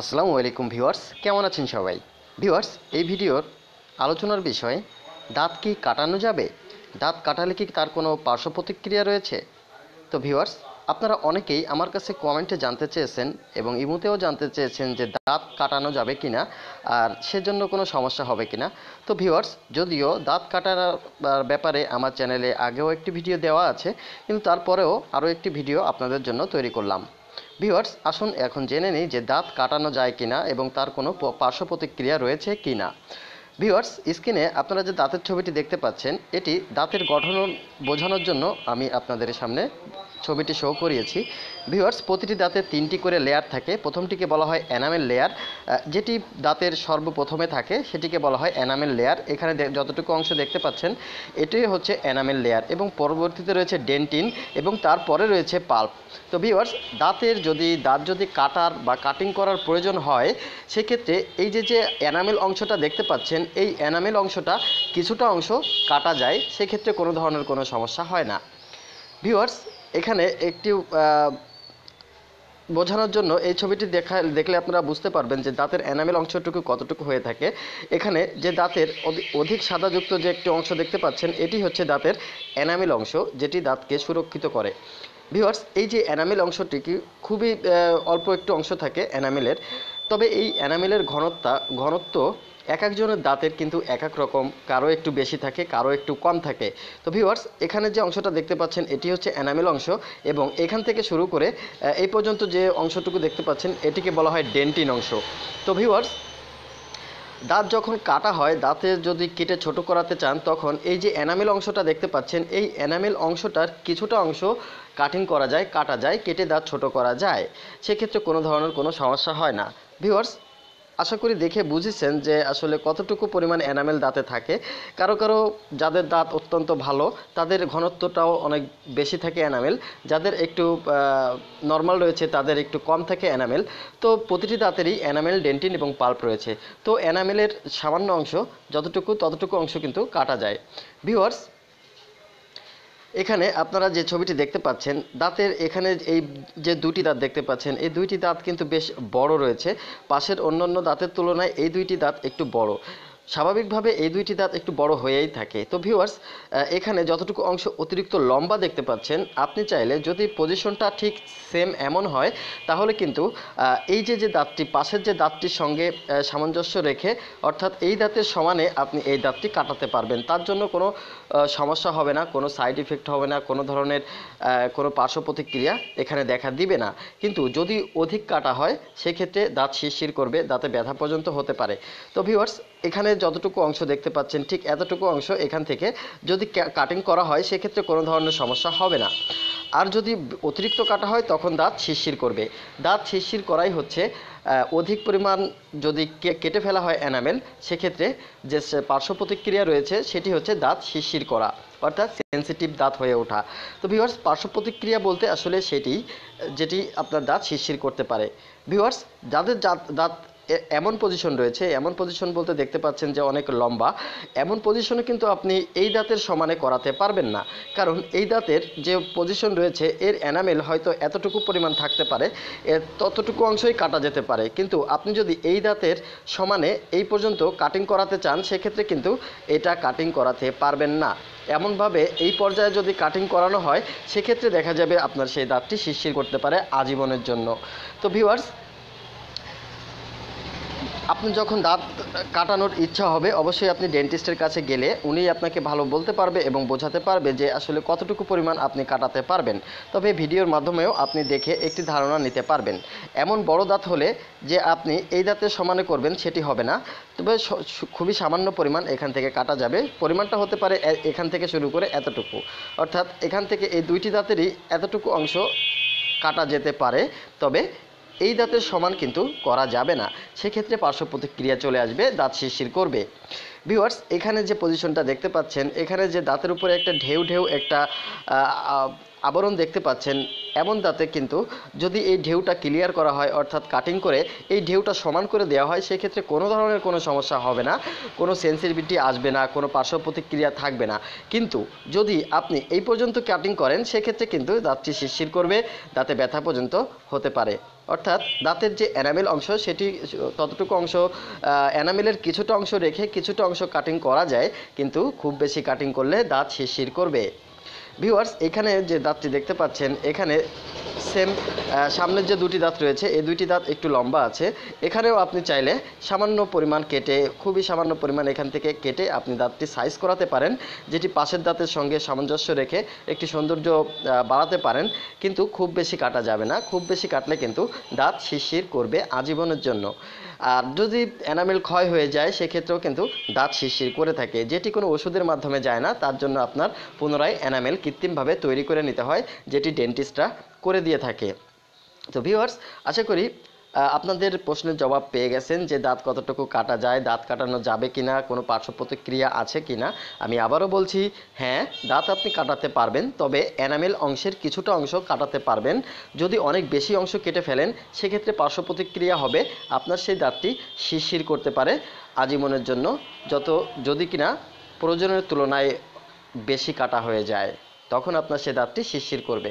আসসালামু আলাইকুম ভিউয়ার্স কেমন আছেন সবাই ভিউয়ার্স এই ভিডিওর আলোচনার বিষয় দাঁত কি কাটানো যাবে দাঁত কাটালে কি তার কোনো পার্শ্ব প্রতিক্রিয়া রয়েছে তো ভিউয়ার্স আপনারা অনেকেই আমার কাছে কমেন্টে জানতে চেয়েছেন এবং ইমুতেও জানতে চেয়েছেন যে দাঁত কাটানো যাবে কি না আর সেজন্য কোনো সমস্যা হবে কি না তো ভিউয়ার্স যদিও দাঁত কাটার ব্যাপারে আমার চ্যানেলে আগেও একটি ভিডিও দেওয়া আছে কিন্তু তারপরেও আরও একটি ভিডিও আপনাদের জন্য তৈরি করলাম ভিউয়ার্স আসুন এখন জেনে নিই যে দাঁত কাটানো যায় কিনা এবং তার কোনো পার্শ্ব প্রতিক্রিয়া রয়েছে কিনা ভিউয়ার্স স্ক্রিনে আপনারা যে দাঁতের ছবিটি দেখতে পাচ্ছেন এটি দাঁতের গঠন বোঝানোর জন্য আমি আপনাদের সামনে ছবিটি শো করিয়েছি ভিউয়ার্স প্রতিটি দাঁতে তিনটি করে লেয়ার থাকে প্রথমটিকে বলা হয় অ্যানামেল লেয়ার যেটি দাঁতের সর্বপ্রথমে থাকে সেটিকে বলা হয় অ্যানামেল লেয়ার এখানে যতটুকু অংশ দেখতে পাচ্ছেন এটাই হচ্ছে অ্যানামেল লেয়ার এবং পরবর্তীতে রয়েছে ডেন্টিন এবং তারপরে রয়েছে পাল্প তো ভিউয়ার্স দাঁতের যদি দাঁত যদি কাটার বা কাটিং করার প্রয়োজন হয় সেক্ষেত্রে এই যে যে অ্যানামেল অংশটা দেখতে পাচ্ছেন এই অ্যানামেল অংশটা কিছুটা অংশ কাটা যায় সেক্ষেত্রে কোনো ধরনের কোনো সমস্যা হয় না ভিউয়ার্স এখানে একটি বোঝানোর জন্য এই ছবিটি দেখা দেখলে আপনারা বুঝতে পারবেন যে দাঁতের অ্যানামেল অংশটুকু কতটুকু হয়ে থাকে এখানে যে দাঁতের অধিক সাদাযুক্ত যে একটি অংশ দেখতে পাচ্ছেন এটি হচ্ছে দাঁতের অ্যানামেল অংশ যেটি দাঁতকে সুরক্ষিত করে ভিউয়ার্স এই যে অ্যানামেল অংশটি কি খুবই অল্প একটু অংশ থাকে অ্যানামেলের তবে এই অ্যানামেলের ঘনত্ব ঘনত্ব এক একজনের দাঁতের কিন্তু এক এক রকম কারো একটু বেশি থাকে কারো একটু কম থাকে তো ভিউয়ার্স এখানে যে অংশটা দেখতে পাচ্ছেন এটি হচ্ছে অ্যানামেল অংশ এবং এখান থেকে শুরু করে এই পর্যন্ত যে অংশটুকু দেখতে পাচ্ছেন এটিকে বলা হয় ডেন্টিন অংশ তো ভিউয়ার্স দাঁত যখন কাটা হয় দাঁতে যদি কেটে ছোট করাতে চান তখন এই যে অ্যানামেল অংশটা দেখতে পাচ্ছেন এই অ্যানামেল অংশটার কিছুটা অংশ কাটিং করা যায় কাটা যায় কেটে দাঁত ছোট করা যায় সেক্ষেত্রে কোনো ধরনের কোনো সমস্যা হয় না ভিউয়ার্স আশা করি দেখে বুঝেছেন যে আসলে কতটুকু পরিমাণ এনামেল দাঁতে থাকে কারো কারো যাদের দাঁত অত্যন্ত ভালো তাদের ঘনত্বটাও অনেক বেশি থাকে এনামেল যাদের একটু নর্মাল রয়েছে তাদের একটু কম থাকে এনামেল তো প্রতিটি দাঁতেরই এনামেল ডেন্টিন এবং পাল্প রয়েছে তো এনামেলের সামান্য অংশ যতটুকু ততটুকু অংশ কিন্তু কাটা যায় ভিউয়ার্স এখানে আপনারা যে ছবিটি দেখতে পাচ্ছেন দাঁতের এখানে এই যে দুটি দাঁত দেখতে পাচ্ছেন এই দুইটি দাঁত কিন্তু বেশ বড় রয়েছে পাশের অন্যান্য দাঁতের তুলনায় এই দুইটি দাঁত একটু বড় স্বাভাবিকভাবে এই দুইটি দাঁত একটু বড় হয়েই থাকে তো ভিউয়ার্স এখানে যতটুকু অংশ অতিরিক্ত লম্বা দেখতে পাচ্ছেন আপনি চাইলে যদি পজিশনটা ঠিক সেম এমন হয় তাহলে কিন্তু এই যে যে দাঁতটি পাশের যে দাঁতটির সঙ্গে সামঞ্জস্য রেখে অর্থাৎ এই দাঁতের সমানে আপনি এই দাঁতটি কাটাতে পারবেন তার জন্য কোনো সমস্যা হবে না কোনো সাইড ইফেক্ট হবে না কোনো ধরনের কোনো পার্শ্ব প্রতিক্রিয়া এখানে দেখা দিবে না কিন্তু যদি অধিক কাটা হয় সেক্ষেত্রে দাঁত শিরশির করবে দাঁতে ব্যথা পর্যন্ত হতে পারে তো ভিউয়ার্স এখানে যতটুকু অংশ দেখতে পাচ্ছেন ঠিক এতটুকু অংশ এখান থেকে যদি কাটিং করা হয় সেক্ষেত্রে কোনো ধরনের সমস্যা হবে না আর যদি অতিরিক্ত কাটা হয় তখন দাঁত শিরশির করবে দাঁত শিরশির করাই হচ্ছে অধিক পরিমাণ যদি কেটে ফেলা হয় এনামেল সেক্ষেত্রে যে পার্শ্ব প্রতিক্রিয়া রয়েছে সেটি হচ্ছে দাঁত শিরশির করা অর্থাৎ সেন্সিটিভ দাঁত হয়ে ওঠা তো ভিউয়ার্স পার্শ্ব প্রতিক্রিয়া বলতে আসলে সেটি যেটি আপনার দাঁত শিরশির করতে পারে ভিউয়ার্স যাদের দাঁত এমন পজিশন রয়েছে এমন পজিশন বলতে দেখতে পাচ্ছেন যে অনেক লম্বা এমন পজিশনে কিন্তু আপনি এই দাঁতের সমানে করাতে পারবেন না কারণ এই দাঁতের যে পজিশন রয়েছে এর এনামেল হয়তো এতটুকু পরিমাণ থাকতে পারে এর ততটুকু অংশই কাটা যেতে পারে কিন্তু আপনি যদি এই দাঁতের সমানে এই পর্যন্ত কাটিং করাতে চান সেক্ষেত্রে কিন্তু এটা কাটিং করাতে পারবেন না এমনভাবে এই পর্যায়ে যদি কাটিং করানো হয় সেক্ষেত্রে দেখা যাবে আপনার সেই দাঁতটি শিরশির করতে পারে আজীবনের জন্য তো ভিউয়ার্স আপনি যখন দাঁত কাটানোর ইচ্ছা হবে অবশ্যই আপনি ডেন্টিস্টের কাছে গেলে উনি আপনাকে ভালো বলতে পারবে এবং বোঝাতে পারবে যে আসলে কতটুকু পরিমাণ আপনি কাটাতে পারবেন তবে ভিডিওর মাধ্যমেও আপনি দেখে একটি ধারণা নিতে পারবেন এমন বড় দাঁত হলে যে আপনি এই দাঁতে সমানে করবেন সেটি হবে না তবে খুবই সামান্য পরিমাণ এখান থেকে কাটা যাবে পরিমাণটা হতে পারে এখান থেকে শুরু করে এতটুকু অর্থাৎ এখান থেকে এই দুইটি দাঁতেরই এতটুকু অংশ কাটা যেতে পারে তবে এই দাঁতের সমান কিন্তু করা যাবে না সেক্ষেত্রে পার্শ্ব প্রতিক্রিয়া চলে আসবে দাঁত শিরশির করবে ভিউয়ার্স এখানে যে পজিশনটা দেখতে পাচ্ছেন এখানে যে দাঁতের উপরে একটা ঢেউ ঢেউ একটা আবরণ দেখতে পাচ্ছেন এমন দাঁতে কিন্তু যদি এই ঢেউটা ক্লিয়ার করা হয় অর্থাৎ কাটিং করে এই ঢেউটা সমান করে দেওয়া হয় সেক্ষেত্রে কোনো ধরনের কোনো সমস্যা হবে না কোনো সেন্সিটিভিটি আসবে না কোনো পার্শ্ব প্রতিক্রিয়া থাকবে না কিন্তু যদি আপনি এই পর্যন্ত কাটিং করেন সেক্ষেত্রে কিন্তু দাঁতটি শিরশির করবে দাঁতে ব্যথা পর্যন্ত হতে পারে অর্থাৎ দাঁতের যে এনামেল অংশ সেটি ততটুকু অংশ এনামেলের কিছুটা অংশ রেখে কিছুটা অংশ কাটিং করা যায় কিন্তু খুব বেশি কাটিং করলে দাঁত শিরশির করবে ভিউয়ার্স এখানে যে দাঁতটি দেখতে পাচ্ছেন এখানে সেম সামনের যে দুটি দাঁত রয়েছে এই দুইটি দাঁত একটু লম্বা আছে এখানেও আপনি চাইলে সামান্য পরিমাণ কেটে খুবই সামান্য পরিমাণ এখান থেকে কেটে আপনি দাঁতটি সাইজ করাতে পারেন যেটি পাশের দাঁতের সঙ্গে সামঞ্জস্য রেখে একটি সৌন্দর্য বাড়াতে পারেন কিন্তু খুব বেশি কাটা যাবে না খুব বেশি কাটলে কিন্তু দাঁত শিরশির করবে আজীবনের জন্য আর যদি এনামেল ক্ষয় হয়ে যায় সেক্ষেত্রেও কিন্তু দাঁত শিরশির করে থাকে যেটি কোনো ওষুধের মাধ্যমে যায় না তার জন্য আপনার পুনরায় এনামেল কৃত্রিমভাবে তৈরি করে নিতে হয় যেটি ডেন্টিস্টরা করে দিয়ে থাকে তো ভিউয়ার্স আশা করি আপনাদের প্রশ্নের জবাব পেয়ে গেছেন যে দাঁত কতটুকু কাটা যায় দাঁত কাটানো যাবে কি না কোনো পার্শ্ব প্রতিক্রিয়া আছে কি না আমি আবারও বলছি হ্যাঁ দাঁত আপনি কাটাতে পারবেন তবে অ্যানামেল অংশের কিছুটা অংশ কাটাতে পারবেন যদি অনেক বেশি অংশ কেটে ফেলেন সেক্ষেত্রে পার্শ্ব প্রতিক্রিয়া হবে আপনার সেই দাঁতটি শিরশির করতে পারে আজীবনের জন্য যত যদি কিনা প্রয়োজনের তুলনায় বেশি কাটা হয়ে যায় তখন আপনার সে দাঁতটি শিরশির করবে